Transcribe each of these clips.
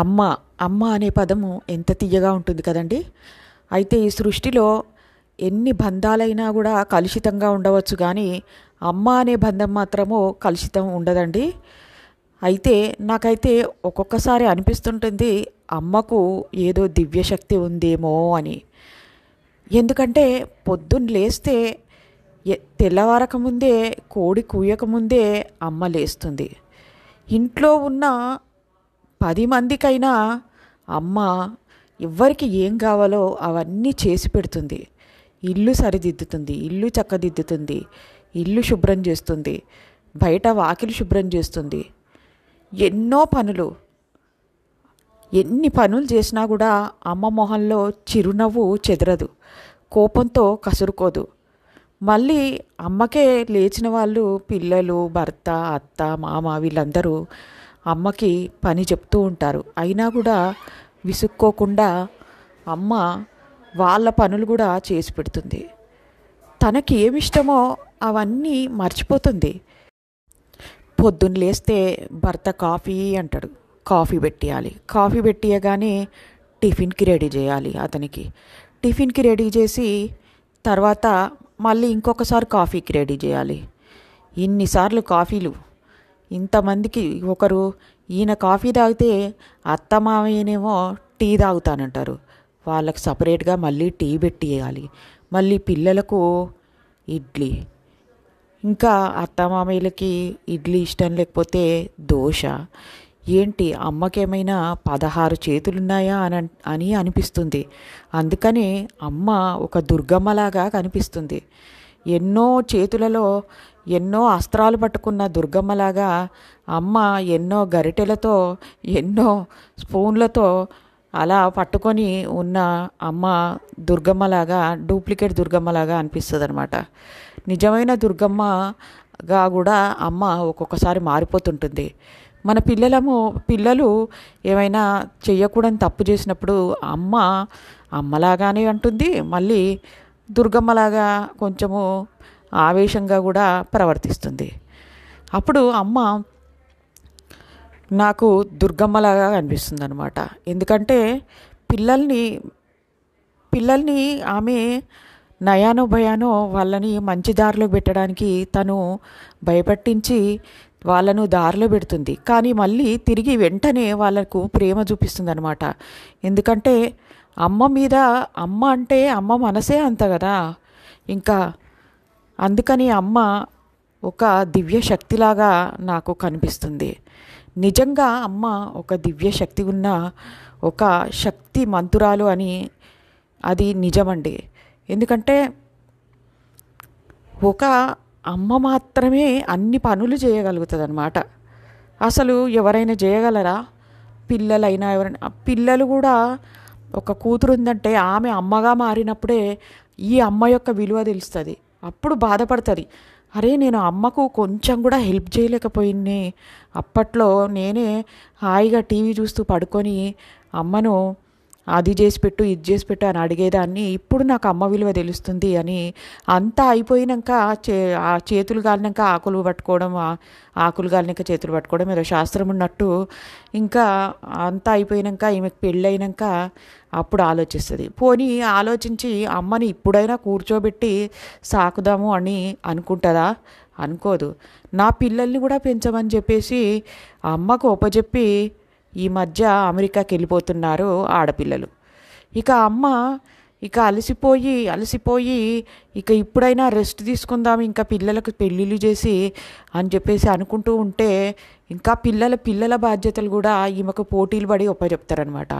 అమ్మ అమ్మ అనే పదము ఎంత తీయగా ఉంటుంది కదండి అయితే ఈ సృష్టిలో ఎన్ని బంధాలైనా కూడా కలుషితంగా ఉండవచ్చు కానీ అమ్మ అనే బంధం మాత్రము కలుషితం ఉండదండి అయితే నాకైతే ఒక్కొక్కసారి అనిపిస్తుంటుంది అమ్మకు ఏదో దివ్యశక్తి ఉందేమో అని ఎందుకంటే పొద్దున్న లేస్తే తెల్లవారకముందే కోడి కూయకముందే అమ్మ లేస్తుంది ఇంట్లో ఉన్న పది మందికైనా అమ్మ ఎవ్వరికి ఏం కావాలో అవన్నీ చేసి పెడుతుంది ఇల్లు సరిదిద్దుతుంది ఇల్లు చక్కదిద్దుతుంది ఇల్లు శుభ్రం చేస్తుంది బయట వాకిలి శుభ్రం చేస్తుంది ఎన్నో పనులు ఎన్ని పనులు చేసినా కూడా అమ్మ మొహంలో చిరునవ్వు చెదరదు కోపంతో కసురుకోదు మళ్ళీ అమ్మకే లేచిన వాళ్ళు పిల్లలు భర్త అత్త మామ వీళ్ళందరూ అమ్మకి పని చెప్తూ ఉంటారు అయినా కూడా విసుక్కోకుండా అమ్మ వాళ్ళ పనులు కూడా చేసి పెడుతుంది తనకి ఏమిష్టమో అవన్నీ మర్చిపోతుంది పొద్దున్న లేస్తే భర్త కాఫీ అంటాడు కాఫీ పెట్టేయాలి కాఫీ పెట్టియగానే టిఫిన్కి రెడీ చేయాలి అతనికి టిఫిన్కి రెడీ చేసి తర్వాత మళ్ళీ ఇంకొకసారి కాఫీకి రెడీ చేయాలి ఇన్నిసార్లు కాఫీలు ఇంతమందికి ఒకరు ఈయన కాఫీ తాగితే అత్తమామయ్యనేమో టీ తాగుతానంటారు వాళ్ళకి సపరేట్గా మళ్ళీ టీ పెట్టియాలి మళ్ళీ పిల్లలకు ఇడ్లీ ఇంకా అత్తమామయ్యలకి ఇడ్లీ ఇష్టం లేకపోతే దోశ ఏంటి అమ్మకేమైనా పదహారు చేతులున్నాయా అని అని అనిపిస్తుంది అందుకనే అమ్మ ఒక దుర్గమ్మలాగా కనిపిస్తుంది ఎన్నో చేతులలో ఎన్నో అస్త్రాలు పట్టుకున్న దుర్గమ్మలాగా అమ్మ ఎన్నో గరిటెలతో ఎన్నో స్పూన్లతో అలా పట్టుకొని ఉన్న అమ్మ దుర్గమ్మలాగా డూప్లికేట్ దుర్గమ్మలాగా అనిపిస్తుంది అనమాట నిజమైన దుర్గమ్మగా కూడా అమ్మ ఒక్కొక్కసారి మారిపోతుంటుంది మన పిల్లలము పిల్లలు ఏమైనా చేయకూడని తప్పు చేసినప్పుడు అమ్మ అమ్మలాగానే అంటుంది మళ్ళీ దుర్గమ్మలాగా కొంచెము ఆవేశంగా కూడా ప్రవర్తిస్తుంది అప్పుడు అమ్మ నాకు దుర్గమ్మలాగా అనిపిస్తుంది అనమాట ఎందుకంటే పిల్లల్ని పిల్లల్ని ఆమె నయానో భయానో వాళ్ళని మంచి దారిలో పెట్టడానికి తను భయపట్టించి వాళ్ళను దారిలో పెడుతుంది కానీ మళ్ళీ తిరిగి వెంటనే వాళ్ళకు ప్రేమ చూపిస్తుంది అనమాట ఎందుకంటే అమ్మ మీద అమ్మ అంటే అమ్మ మనసే అంత కదా ఇంకా అందుకని అమ్మ ఒక దివ్య శక్తిలాగా నాకు కనిపిస్తుంది నిజంగా అమ్మ ఒక దివ్య శక్తి ఉన్న ఒక శక్తి మంతురాలు అని అది నిజమండి ఎందుకంటే ఒక అమ్మ మాత్రమే అన్ని పనులు చేయగలుగుతుంది అనమాట అసలు ఎవరైనా చేయగలరా పిల్లలైనా ఎవరైనా పిల్లలు కూడా ఒక కూతురు ఉందంటే ఆమె అమ్మగా మారినప్పుడే ఈ అమ్మ యొక్క విలువ తెలుస్తుంది అప్పుడు బాధపడుతుంది అరే నేను అమ్మకు కొంచెం కూడా హెల్ప్ చేయలేకపోయింది అప్పట్లో నేనే హాయిగా టీవీ చూస్తూ పడుకొని అమ్మను అది చేసి పెట్టు ఇది చేసి పెట్టు అని అడిగేదాన్ని ఇప్పుడు నాకు అమ్మ విలువ తెలుస్తుంది అని అంతా అయిపోయినాక చే ఆ చేతులు గాలినాక ఆకులు పట్టుకోవడం ఆకులు గాలినాక చేతులు పట్టుకోవడం ఏదో శాస్త్రం ఉన్నట్టు ఇంకా అంతా అయిపోయినాక ఈమెకు పెళ్ళైనాక అప్పుడు ఆలోచిస్తుంది పోనీ ఆలోచించి అమ్మని ఇప్పుడైనా కూర్చోబెట్టి సాకుదాము అని అనుకుంటుందా అనుకోదు నా పిల్లల్ని కూడా పెంచమని చెప్పేసి అమ్మకు ఉపజెప్పి ఈ మధ్య అమెరికాకి వెళ్ళిపోతున్నారు ఆడపిల్లలు ఇక అమ్మ ఇక అలసిపోయి అలసిపోయి ఇక ఇప్పుడైనా రెస్ట్ తీసుకుందాం ఇంకా పిల్లలకు పెళ్ళిళ్ళు చేసి అని చెప్పేసి అనుకుంటూ ఉంటే ఇంకా పిల్లల పిల్లల బాధ్యతలు కూడా ఈమెకు పోటీలు పడి చెప్తారనమాట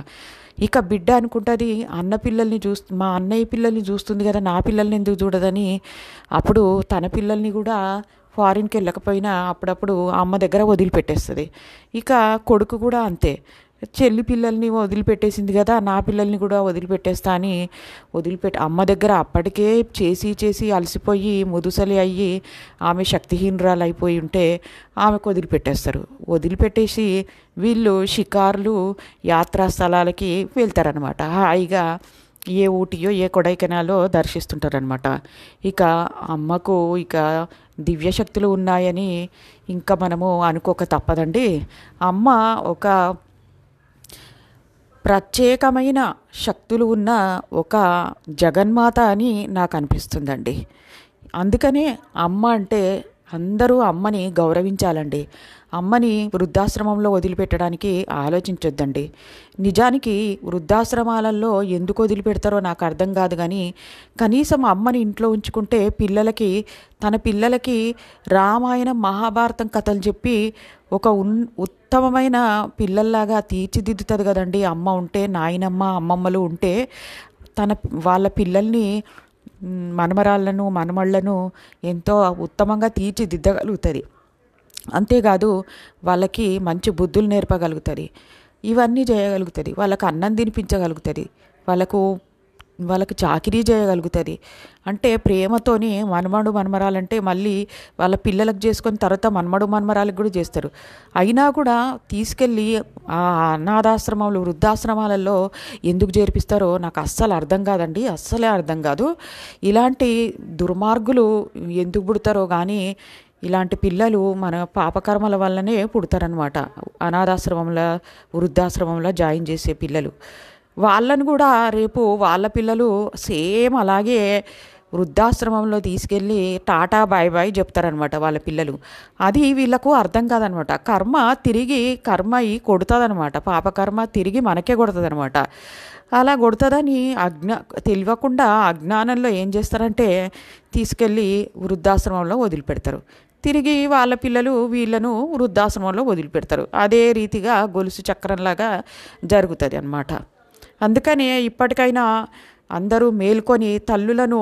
ఇక బిడ్డ అనుకుంటుంది అన్న పిల్లల్ని చూస్తు మా అన్నయ్య పిల్లల్ని చూస్తుంది కదా నా పిల్లల్ని ఎందుకు చూడదని అప్పుడు తన పిల్లల్ని కూడా ఫారిన్కి వెళ్ళకపోయినా అప్పుడప్పుడు అమ్మ దగ్గర వదిలిపెట్టేస్తుంది ఇక కొడుకు కూడా అంతే చెల్లి పిల్లల్ని వదిలిపెట్టేసింది కదా నా పిల్లల్ని కూడా వదిలిపెట్టేస్తా అని వదిలిపెట్టి అమ్మ దగ్గర అప్పటికే చేసి చేసి అలసిపోయి ముదుసలి అయ్యి ఆమె శక్తిహీనురాలు అయిపోయి ఉంటే ఆమెకు వదిలిపెట్టేస్తారు వదిలిపెట్టేసి వీళ్ళు షికార్లు యాత్రా స్థలాలకి వెళ్తారనమాట హాయిగా ఏ ఊటీయో ఏ కొడైకెనాలో దర్శిస్తుంటారనమాట ఇక అమ్మకు ఇక దివ్యశక్తులు ఉన్నాయని ఇంకా మనము అనుకోక తప్పదండి అమ్మ ఒక ప్రత్యేకమైన శక్తులు ఉన్న ఒక జగన్మాత అని నాకు అనిపిస్తుందండి అందుకనే అమ్మ అంటే అందరూ అమ్మని గౌరవించాలండి అమ్మని వృద్ధాశ్రమంలో వదిలిపెట్టడానికి ఆలోచించొద్దండి నిజానికి వృద్ధాశ్రమాలలో ఎందుకు వదిలిపెడతారో నాకు అర్థం కాదు కానీ కనీసం అమ్మని ఇంట్లో ఉంచుకుంటే పిల్లలకి తన పిల్లలకి రామాయణం మహాభారతం కథలు చెప్పి ఒక ఉన్ ఉత్తమమైన పిల్లల్లాగా తీర్చిదిద్దుతుంది కదండి అమ్మ ఉంటే నాయనమ్మ అమ్మమ్మలు ఉంటే తన వాళ్ళ పిల్లల్ని మనమరాళ్లను మనమళ్లను ఎంతో ఉత్తమంగా తీర్చిదిద్దగలుగుతుంది అంతేకాదు వాళ్ళకి మంచి బుద్ధులు నేర్పగలుగుతుంది ఇవన్నీ చేయగలుగుతుంది వాళ్ళకు అన్నం తినిపించగలుగుతుంది వాళ్ళకు వాళ్ళకి చాకిరీ చేయగలుగుతుంది అంటే ప్రేమతోని మనమడు మనమరాలంటే మళ్ళీ వాళ్ళ పిల్లలకు చేసుకొని తర్వాత మనమడు మనమరాలకు కూడా చేస్తారు అయినా కూడా తీసుకెళ్ళి ఆ అనాథాశ్రమాలు వృద్ధాశ్రమాలలో ఎందుకు చేర్పిస్తారో నాకు అస్సలు అర్థం కాదండి అస్సలే అర్థం కాదు ఇలాంటి దుర్మార్గులు ఎందుకు పుడతారో కానీ ఇలాంటి పిల్లలు మన పాపకర్మల వల్లనే పుడతారనమాట అనాథాశ్రమంలో వృద్ధాశ్రమంలో జాయిన్ చేసే పిల్లలు వాళ్ళను కూడా రేపు వాళ్ళ పిల్లలు సేమ్ అలాగే వృద్ధాశ్రమంలో తీసుకెళ్ళి టాటా బాయ్ బాయ్ చెప్తారనమాట వాళ్ళ పిల్లలు అది వీళ్ళకు అర్థం కాదనమాట కర్మ తిరిగి కర్మ ఈ కొడుతుందనమాట పాపకర్మ తిరిగి మనకే కొడుతుందనమాట అలా కొడుతుందని అజ్ఞా తెలియకుండా అజ్ఞానంలో ఏం చేస్తారంటే తీసుకెళ్ళి వృద్ధాశ్రమంలో వదిలిపెడతారు తిరిగి వాళ్ళ పిల్లలు వీళ్ళను వృద్ధాశ్రమంలో వదిలిపెడతారు అదే రీతిగా గొలుసు చక్రంలాగా జరుగుతుంది అన్నమాట అందుకనే ఇప్పటికైనా అందరూ మేల్కొని తల్లులను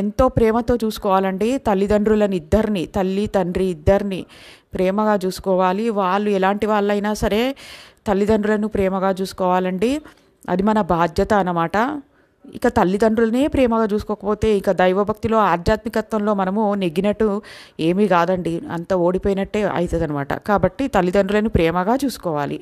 ఎంతో ప్రేమతో చూసుకోవాలండి తల్లిదండ్రులను ఇద్దరిని తల్లి తండ్రి ఇద్దరిని ప్రేమగా చూసుకోవాలి వాళ్ళు ఎలాంటి వాళ్ళైనా సరే తల్లిదండ్రులను ప్రేమగా చూసుకోవాలండి అది మన బాధ్యత అన్నమాట ఇక తల్లిదండ్రులనే ప్రేమగా చూసుకోకపోతే ఇక దైవభక్తిలో ఆధ్యాత్మికత్వంలో మనము నెగ్గినట్టు ఏమీ కాదండి అంత ఓడిపోయినట్టే అవుతుంది అనమాట కాబట్టి తల్లిదండ్రులను ప్రేమగా చూసుకోవాలి